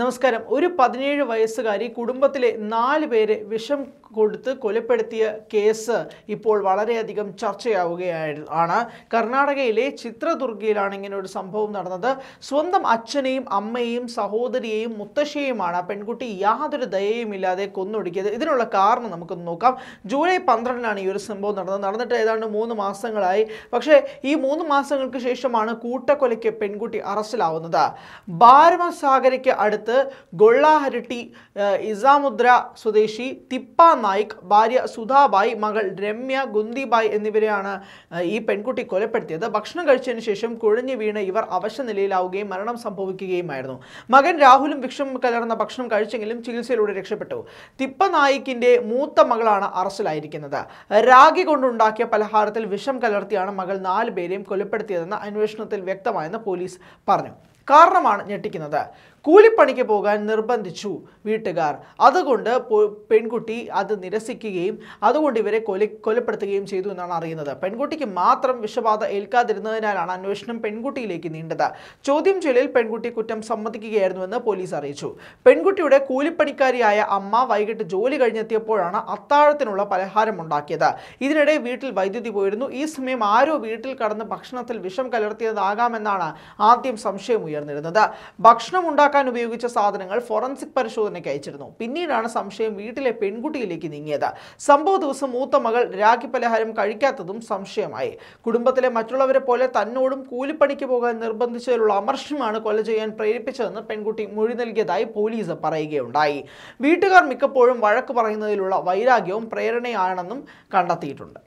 നമസ്കാരം ഒരു പതിനേഴ് വയസ്സുകാരി കുടുംബത്തിലെ നാല് പേരെ വിഷം കൊടുത്ത് കൊലപ്പെടുത്തിയ കേസ് ഇപ്പോൾ വളരെയധികം ചർച്ചയാവുകയായി ആണ് കർണാടകയിലെ ചിത്രദുർഗയിലാണ് ഇങ്ങനെ ഒരു സംഭവം നടന്നത് സ്വന്തം അച്ഛനെയും അമ്മയെയും സഹോദരിയെയും മുത്തശ്ശിയെയുമാണ് ആ പെൺകുട്ടി യാതൊരു ദയയുമില്ലാതെ കൊന്നൊടുക്കിയത് ഇതിനുള്ള കാരണം നമുക്കൊന്ന് നോക്കാം ജൂലൈ പന്ത്രണ്ടിനാണ് ഈ ഒരു സംഭവം നടന്നത് നടന്നിട്ട് ഏതാണ്ട് മൂന്ന് മാസങ്ങളായി പക്ഷേ ഈ മൂന്ന് മാസങ്ങൾക്ക് ശേഷമാണ് കൂട്ടക്കൊലയ്ക്ക് പെൺകുട്ടി അറസ്റ്റിലാവുന്നത് ബാരമസാഗരയ്ക്ക് അടുത്ത് ഗൊള്ളാഹരട്ടി ഇസാമുദ്ര സ്വദേശി തിപ്പ നായിക് ഭാര്യ സുധാബായ് മകൾ രമ്യ ഗുന്ദിബായ് എന്നിവരെയാണ് ഈ പെൺകുട്ടി കൊലപ്പെടുത്തിയത് ഭക്ഷണം കഴിച്ചതിന് ശേഷം കുഴഞ്ഞു വീണ് ഇവർ അവശ നിലയിലാവുകയും മരണം സംഭവിക്കുകയുമായിരുന്നു മകൻ രാഹുലും വിക്ഷം കലർന്ന ഭക്ഷണം കഴിച്ചെങ്കിലും ചികിത്സയിലൂടെ രക്ഷപ്പെട്ടു തിപ്പ നായിക്കിന്റെ മൂത്ത മകളാണ് അറസ്റ്റിലായിരിക്കുന്നത് രാഗി കൊണ്ടുണ്ടാക്കിയ പലഹാരത്തിൽ വിഷം കലർത്തിയാണ് മകൾ നാല് പേരെയും കൊലപ്പെടുത്തിയതെന്ന് അന്വേഷണത്തിൽ വ്യക്തമായെന്ന് പോലീസ് പറഞ്ഞു കാരണമാണ് ഞെട്ടിക്കുന്നത് കൂലിപ്പണിക്ക് പോകാൻ നിർബന്ധിച്ചു വീട്ടുകാർ അതുകൊണ്ട് പെൺകുട്ടി അത് നിരസിക്കുകയും അതുകൊണ്ട് ഇവരെ കൊലി കൊലപ്പെടുത്തുകയും ചെയ്തു എന്നാണ് അറിയുന്നത് പെൺകുട്ടിക്ക് മാത്രം വിഷബാധ ഏൽക്കാതിരുന്നതിനാലാണ് അന്വേഷണം പെൺകുട്ടിയിലേക്ക് നീണ്ടത് ചോദ്യം ചെയ്യലിൽ പെൺകുട്ടി കുറ്റം സമ്മതിക്കുകയായിരുന്നുവെന്ന് പോലീസ് അറിയിച്ചു പെൺകുട്ടിയുടെ കൂലിപ്പണിക്കാരിയായ അമ്മ വൈകിട്ട് ജോലി കഴിഞ്ഞെത്തിയപ്പോഴാണ് അത്താഴത്തിനുള്ള പലഹാരം ഉണ്ടാക്കിയത് ഇതിനിടെ വീട്ടിൽ വൈദ്യുതി പോയിരുന്നു ഈ സമയം ആരോ വീട്ടിൽ കടന്ന് ഭക്ഷണത്തിൽ വിഷം കലർത്തിയതാകാമെന്നാണ് ആദ്യം സംശയം ഉയർന്നിരുന്നത് ഭക്ഷണം ഉണ്ടാക്കാൻ ഉപയോഗിച്ച സാധനങ്ങൾ ഫോറൻസിക് പരിശോധനയ്ക്ക് അയച്ചിരുന്നു പിന്നീടാണ് സംശയം വീട്ടിലെ പെൺകുട്ടിയിലേക്ക് നീങ്ങിയത് സംഭവ ദിവസം മൂത്ത മകൾ രാഖി പലഹാരം കഴിക്കാത്തതും സംശയമായി കുടുംബത്തിലെ മറ്റുള്ളവരെ പോലെ തന്നോടും കൂലിപ്പണിക്ക് പോകാൻ നിർബന്ധിച്ചതിലുള്ള അമർഷമാണ് കൊല ചെയ്യാൻ പ്രേരിപ്പിച്ചതെന്ന് പെൺകുട്ടി മൊഴി നൽകിയതായി പോലീസ് പറയുകയുണ്ടായി വീട്ടുകാർ മിക്കപ്പോഴും വഴക്ക് പറയുന്നതിലുള്ള വൈരാഗ്യവും പ്രേരണയാണെന്നും കണ്ടെത്തിയിട്ടുണ്ട്